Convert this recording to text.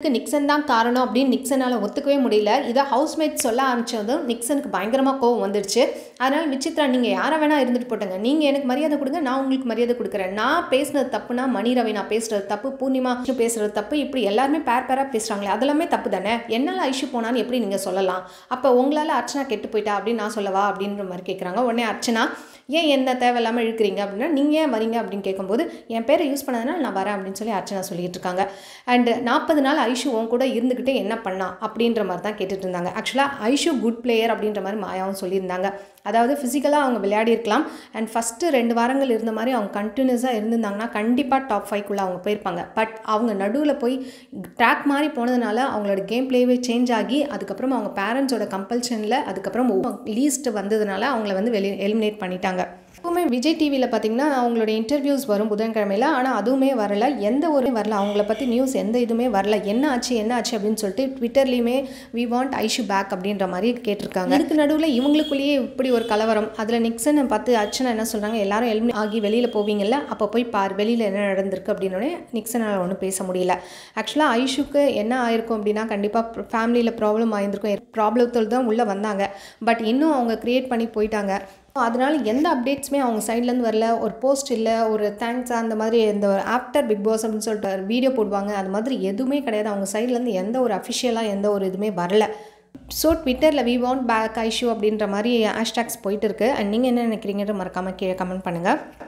இதுக்கு நிக்சன் தான் காரணம் அப்படின்னு நிக்சனால் ஒத்துக்கவே முடியல இதை ஹவுஸ்மேட் சொல்ல ஆரம்பித்ததும் நிக்சனுக்கு பயங்கரமாக கோவம் வந்துடுச்சு அதனால் விசித்ரா நீங்கள் யாரை வேணால் இருந்துட்டு போட்டுங்க நீங்கள் எனக்கு மரியாதை கொடுங்க நான் உங்களுக்கு மரியாதை கொடுக்குறேன் நான் பேசுனது தப்புனா மணிரவி நான் பேசுகிறது தப்பு பூர்ணிமா பேசுகிறது தப்பு இப்படி எல்லாருமே பேர் பேராக பேசுகிறாங்களே அதெல்லாமே தப்பு தானே என்னால் ஐஷு போனான்னு எப்படி நீங்கள் சொல்லலாம் அப்போ உங்களால் அர்ச்சனா கெட்டு போயிட்டா அப்படின்னு நான் சொல்லவா அப்படின்ற மாதிரி கேட்குறாங்க உடனே அர்ச்சனா ஏன் என்ன தேவை இல்லாமல் இழுக்கிறீங்க அப்படின்னா நீங்கள் ஏன் வரீங்க அப்படின்னு கேட்கும்போது என் பேரை யூஸ் பண்ணதுனால நான் வரேன் அப்படின்னு சொல்லி அர்ச்சனா சொல்லிட்டு இருக்காங்க அண்டு நாற்பது நாள் ஐஷு உன் கூட இருந்துக்கிட்டே என்ன பண்ணா அப்படின்ற மாதிரி தான் கேட்டுட்டு இருந்தாங்க ஆக்சுவலாக ஐஷு குட் பிளேயர் அப்படின்ற மாதிரி மாயாவும் சொல்லியிருந்தாங்க அதாவது ஃபிசிக்கலாக அவங்க விளையாடி இருக்கலாம் அண்ட் ஃபஸ்ட்டு ரெண்டு வாரங்கள் இருந்த மாதிரி அவங்க கண்டினியூஸாக இருந்திருந்தாங்கன்னா கண்டிப்பாக டாப் ஃபைவ்க்குள்ளே அவங்க போயிருப்பாங்க பட் அவங்க நடுவில் போய் ட்ராக் மாதிரி போனதுனால அவங்களோட கேம் பிளேவே சேஞ்ச் ஆகி அதுக்கப்புறம் அவங்க பேரண்ட்ஸோட கம்பல்ஷனில் அதுக்கப்புறம் லீஸ்ட் வந்ததுனால அவங்கள வந்து வெளி எலிமினேட் பண்ணிட்டாங்க எப்பவுமே விஜய் டிவியில் பார்த்தீங்கன்னா அவங்களோட இன்டர்வியூஸ் வரும் புதன்கிழமையில் ஆனால் அதுவுமே வரல எந்த ஒரு வரல அவங்கள பற்றி நியூஸ் எந்த இதுவுமே வரல என்ன ஆச்சு என்ன ஆச்சு அப்படின்னு சொல்லிட்டு ட்விட்டர்லேயுமே வி வாண்ட் ஐஷு பேக் அப்படின்ற மாதிரி கேட்டிருக்காங்க அதுக்கு நடுவில் இவங்களுக்குள்ளேயே இப்படி ஒரு கலவரம் அதில் நிக்சனை பார்த்து அர்ச்சனை என்ன சொல்கிறாங்க எல்லாரும் எல்மி ஆகி வெளியில் போவீங்கல்ல அப்போ போய் பார் வெளியில் என்ன நடந்திருக்கு அப்படின்னோடனே நிக்சனால் ஒன்றும் பேச முடியல ஆக்சுவலாக ஐஷுக்கு என்ன ஆயிருக்கும் அப்படின்னா கண்டிப்பாக ஃபேமிலியில் ப்ராப்ளம் ஆயிருந்திருக்கும் ப்ராப்ளத்தில் தான் உள்ளே வந்தாங்க பட் இன்னும் அவங்க க்ரியேட் பண்ணி போயிட்டாங்க அதனால எந்த அப்டேட்ஸுமே அவங்க சைட்லேருந்து வரல ஒரு போஸ்ட் இல்லை ஒரு தேங்க்ஸ் அந்த மாதிரி இந்த ஆஃப்டர் பிக் பாஸ் அப்படின்னு சொல்லிட்டு வீடியோ போடுவாங்க அது மாதிரி எதுவுமே கிடையாது அவங்க சைட்லேருந்து எந்த ஒரு அஃபிஷியலாக எந்த ஒரு இதுவுமே வரல ஸோ ட்விட்டரில் வி வாண்ட் பேக் ஐஷ்யூ அப்படின்ற மாதிரி ஹேஷ்டேக்ஸ் போயிட்டு இருக்குது அண்ட் நீங்கள் என்ன நினைக்கிறீங்கன்ற மறக்காமல் கீழே கமெண்ட் பண்ணுங்கள்